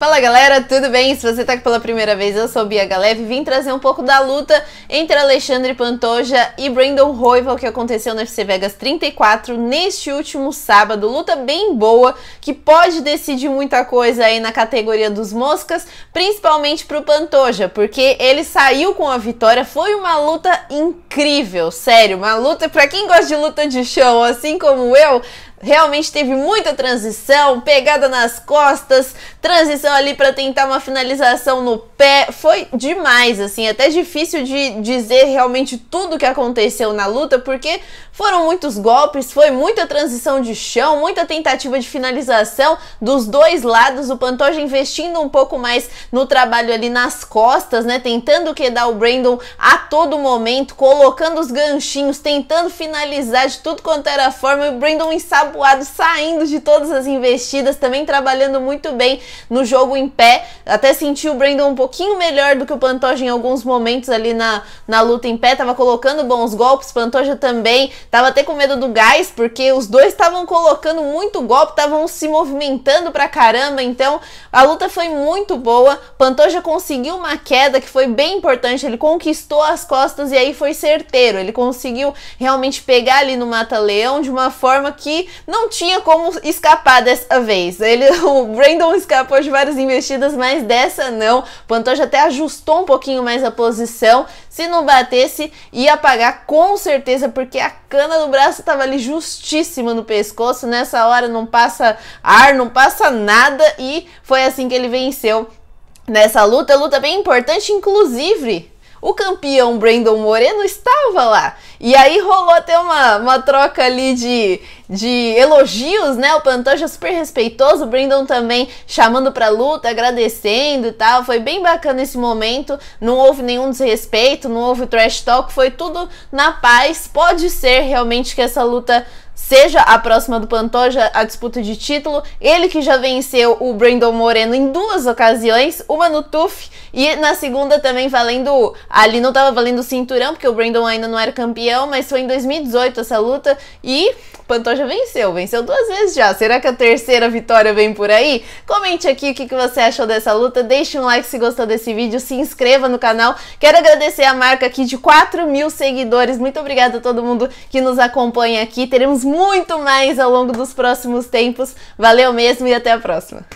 Fala galera, tudo bem? Se você tá aqui pela primeira vez, eu sou Bia Galef e vim trazer um pouco da luta entre Alexandre Pantoja e Brandon Royval que aconteceu no FC Vegas 34 neste último sábado. Luta bem boa que pode decidir muita coisa aí na categoria dos moscas, principalmente pro Pantoja, porque ele saiu com a vitória. Foi uma luta incrível, sério, uma luta para quem gosta de luta de chão, assim como eu, realmente teve muita transição, pegada nas costas, transição ali para tentar uma finalização no pé. Foi demais, assim, até difícil de dizer realmente tudo o que aconteceu na luta, porque foram muitos golpes, foi muita transição de chão, muita tentativa de finalização dos dois lados. O Pantoja investindo um pouco mais no trabalho ali nas costas, né? Tentando quedar o Brandon a todo momento, colocando os ganchinhos, tentando finalizar de tudo quanto era forma. E o Brandon ensaba Tabuado saindo de todas as investidas, também trabalhando muito bem no jogo em pé. Até sentiu o Brandon um pouquinho melhor do que o Pantoja em alguns momentos ali na, na luta em pé. Tava colocando bons golpes, Pantoja também. Tava até com medo do gás, porque os dois estavam colocando muito golpe, estavam se movimentando pra caramba. Então a luta foi muito boa. Pantoja conseguiu uma queda que foi bem importante. Ele conquistou as costas e aí foi certeiro. Ele conseguiu realmente pegar ali no mata-leão de uma forma que não tinha como escapar dessa vez. Ele, o Brandon escapou de várias investidas, mas dessa não. Pantoja até ajustou um pouquinho mais a posição. Se não batesse, ia pagar com certeza, porque a cana do braço estava ali justíssima no pescoço. Nessa hora não passa ar, não passa nada. E foi assim que ele venceu nessa luta. Luta bem importante, inclusive o campeão Brandon Moreno estava lá. E aí rolou até uma, uma troca ali de, de elogios, né? O Pantoja super respeitoso, o Brandon também chamando pra luta, agradecendo e tal. Foi bem bacana esse momento. Não houve nenhum desrespeito, não houve trash talk, foi tudo na paz. Pode ser realmente que essa luta seja a próxima do Pantoja a disputa de título. Ele que já venceu o Brandon Moreno em duas ocasiões, uma no TUF e na segunda também valendo. Ali não estava valendo o cinturão, porque o Brandon ainda não era campeão, mas foi em 2018 essa luta e Pantoja venceu, venceu duas vezes já. Será que a terceira vitória vem por aí? Comente aqui o que, que você achou dessa luta, deixe um like se gostou desse vídeo, se inscreva no canal. Quero agradecer a marca aqui de 4 mil seguidores. Muito obrigada a todo mundo que nos acompanha aqui. Teremos muito muito mais ao longo dos próximos tempos. Valeu mesmo e até a próxima!